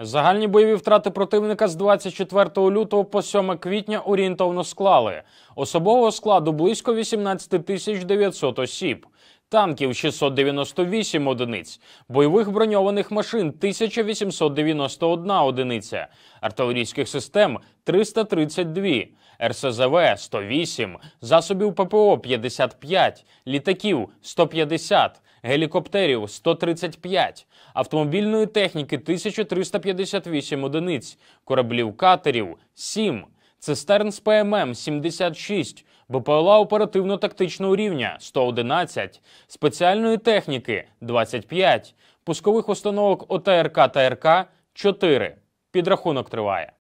Загальні бойові втрати противника з 24 лютого по 7 квітня орієнтовно склали особового складу близько 18 тисяч 900 осіб, танків 698 одиниць, бойових броньованих машин 1891 одиниця, артилерійських систем 332, РСЗВ 108, засобів ППО 55, літаків 150, гелікоптерів 135, автомобільної техніки 1358 одиниць, кораблів катерів 7, цистерн з ПММ 76, БПЛА оперативно-тактичного рівня 111, спеціальної техніки 25, пускових установок ОТРК та РК 4. Підрахунок триває.